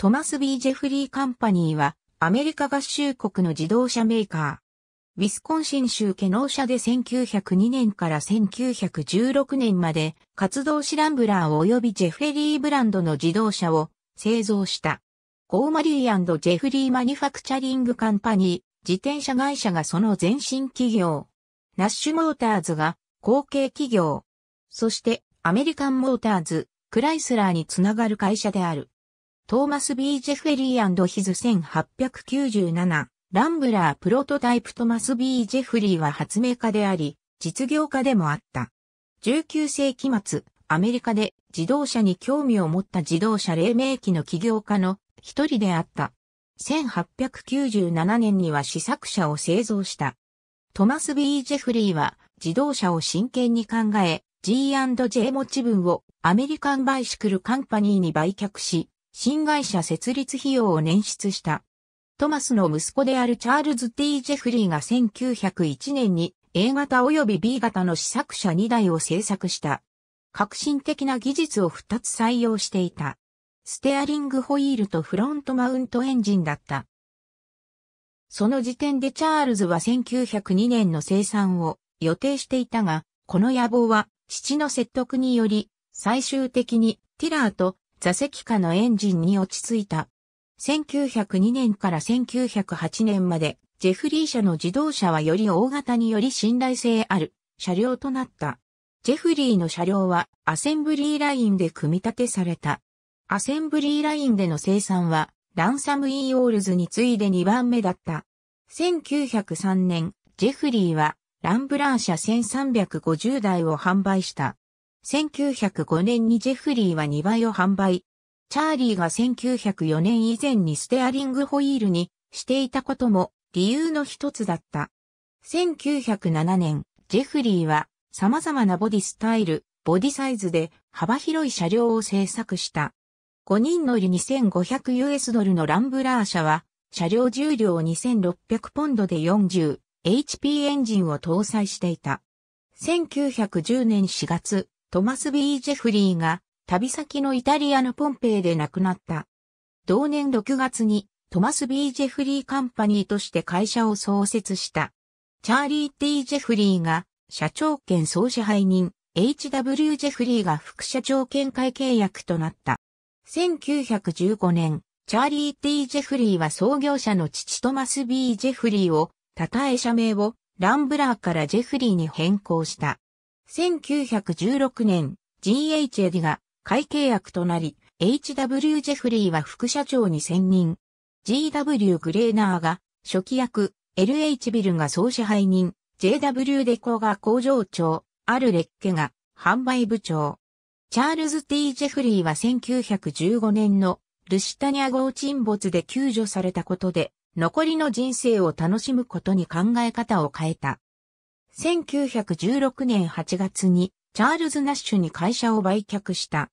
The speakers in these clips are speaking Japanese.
トマス・ビー・ジェフリー・カンパニーは、アメリカ合衆国の自動車メーカー。ウィスコンシン州ケノー社で1902年から1916年まで活動シランブラー及びジェフェリーブランドの自動車を製造した。ゴーマリージェフリーマニファクチャリングカンパニー、自転車会社がその前身企業。ナッシュモーターズが後継企業。そしてアメリカンモーターズ、クライスラーにつながる会社である。トーマス・ B・ ジェフェリーヒズ1897ランブラープロトタイプトマス・ B・ ジェフリーは発明家であり、実業家でもあった。19世紀末、アメリカで自動車に興味を持った自動車黎明期の起業家の一人であった。1897年には試作車を製造した。トマス・ B・ ジェフリーは自動車を真剣に考え、G&J 持ち分をアメリカンバイシクルカンパニーに売却し、新会社設立費用を捻出した。トマスの息子であるチャールズ・ T・ ジェフリーが1901年に A 型及び B 型の試作車2台を製作した。革新的な技術を2つ採用していた。ステアリングホイールとフロントマウントエンジンだった。その時点でチャールズは1902年の生産を予定していたが、この野望は父の説得により、最終的にティラーと座席下のエンジンに落ち着いた。1902年から1908年まで、ジェフリー社の自動車はより大型により信頼性ある車両となった。ジェフリーの車両はアセンブリーラインで組み立てされた。アセンブリーラインでの生産はランサム・イー・オールズに次いで2番目だった。1903年、ジェフリーはランブラー社1350台を販売した。1905年にジェフリーは2倍を販売。チャーリーが1904年以前にステアリングホイールにしていたことも理由の一つだった。1907年、ジェフリーは様々なボディスタイル、ボディサイズで幅広い車両を製作した。5人乗り 2500US ドルのランブラー車は、車両重量2600ポンドで 40HP エンジンを搭載していた。1910年4月、トマス・ビー・ジェフリーが旅先のイタリアのポンペイで亡くなった。同年6月にトマス・ビー・ジェフリー・カンパニーとして会社を創設した。チャーリー・ティ・ジェフリーが社長兼総支配人、H.W. ジェフリーが副社長兼会契約となった。1915年、チャーリー・ティ・ジェフリーは創業者の父トマス・ビー・ジェフリーを、たたえ社名をランブラーからジェフリーに変更した。1916年、GH エディが会計役となり、HW ジェフリーは副社長に選任。GW グレーナーが初期役、LH ビルが総支配人、JW デコが工場長、アルレッケが販売部長。チャールズ・ T・ ジェフリーは1915年のルシタニア号沈没で救助されたことで、残りの人生を楽しむことに考え方を変えた。1916年8月にチャールズ・ナッシュに会社を売却した。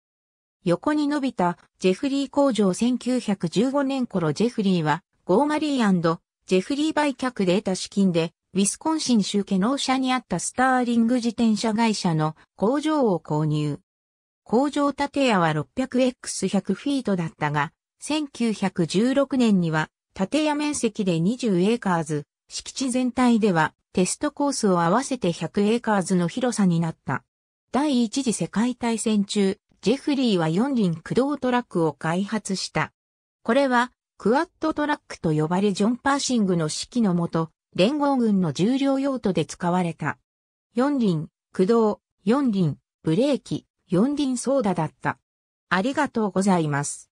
横に伸びたジェフリー工場1915年頃ジェフリーはゴーマリージェフリー売却で得た資金でウィスコンシン州家納ー社にあったスターリング自転車会社の工場を購入。工場建屋は 600x100 フィートだったが、1916年には建屋面積で20エーカーズ、敷地全体ではテストコースを合わせて100エーカーズの広さになった。第一次世界大戦中、ジェフリーは四輪駆動トラックを開発した。これは、クアッドトラックと呼ばれジョン・パーシングの指揮のもと、連合軍の重量用途で使われた。四輪、駆動、四輪、ブレーキ、四輪ソーダだった。ありがとうございます。